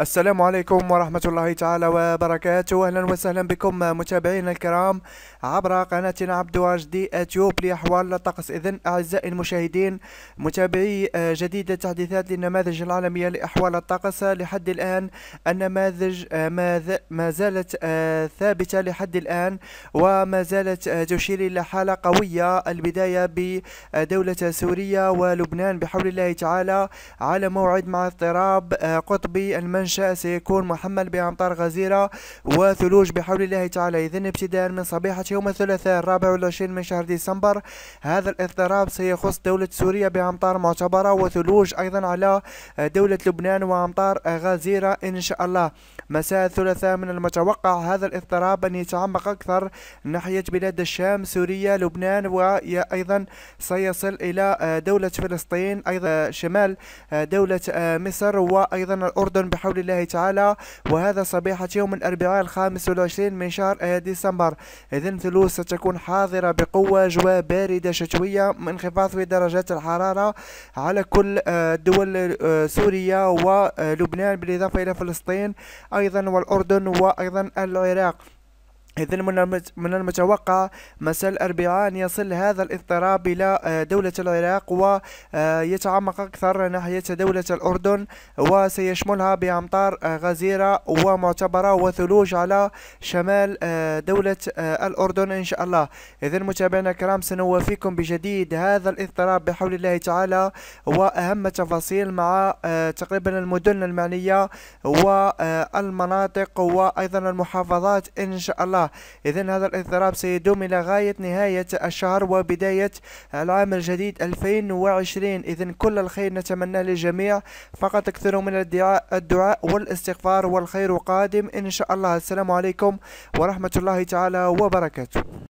السلام عليكم ورحمة الله تعالى وبركاته أهلا وسهلا بكم متابعينا الكرام عبر قناتنا عبد دي أتيوب لأحوال الطقس إذن أعزائي المشاهدين متابعي آه، جديد التحديثات للنماذج العالمية لأحوال الطقس لحد الآن النماذج آه، ما زالت آه، ثابتة لحد الآن وما زالت تشير إلى حالة قوية البداية بدولة سوريا ولبنان بحول الله تعالى على موعد مع اضطراب قطبي المنجم الإنشاء سيكون محمل بأمطار غزيرة وثلوج بحول الله تعالى إذن ابتداء من صبيحة يوم الثلاثاء الرابع والعشرين من شهر ديسمبر هذا الاضطراب سيخص دولة سوريا بأمطار معتبرة وثلوج أيضا على دولة لبنان وأمطار غزيرة إن شاء الله مساء الثلاثاء من المتوقع هذا الاضطراب أن يتعمق أكثر ناحية بلاد الشام سوريا لبنان وأيضا سيصل إلى دولة فلسطين أيضا شمال دولة مصر وأيضا الأردن بحول بقول الله تعالى وهذا صبيحة يوم الأربعاء الخامس والعشرين من شهر آه، ديسمبر إذا ثلوج ستكون حاضرة بقوة أجواء باردة شتوية انخفاض في درجات الحرارة على كل آه، دول آه، سوريا ولبنان بالإضافة إلى فلسطين أيضا والأردن وأيضا العراق إذا من المتوقع مساء الأربعاء أن يصل هذا الاضطراب إلى آه، دولة العراق ويتعمق آه، أكثر ناحية دولة الأردن وسيشملها بأمطار آه، غزيرة ومعتبرة وثلوج على شمال دولة الأردن إن شاء الله إذا متابعينا الكرام سنوافيكم بجديد هذا الاضطراب بحول الله تعالى وأهم التفاصيل مع تقريبا المدن المعنية والمناطق وأيضا المحافظات إن شاء الله إذا هذا الاضطراب سيدوم إلى غاية نهاية الشهر وبداية العام الجديد 2020 إذا كل الخير نتمناه للجميع فقط اكثروا من الدعاء, الدعاء والاستغفار والخير قادم إن شاء الله السلام عليكم ورحمة الله تعالى وبركاته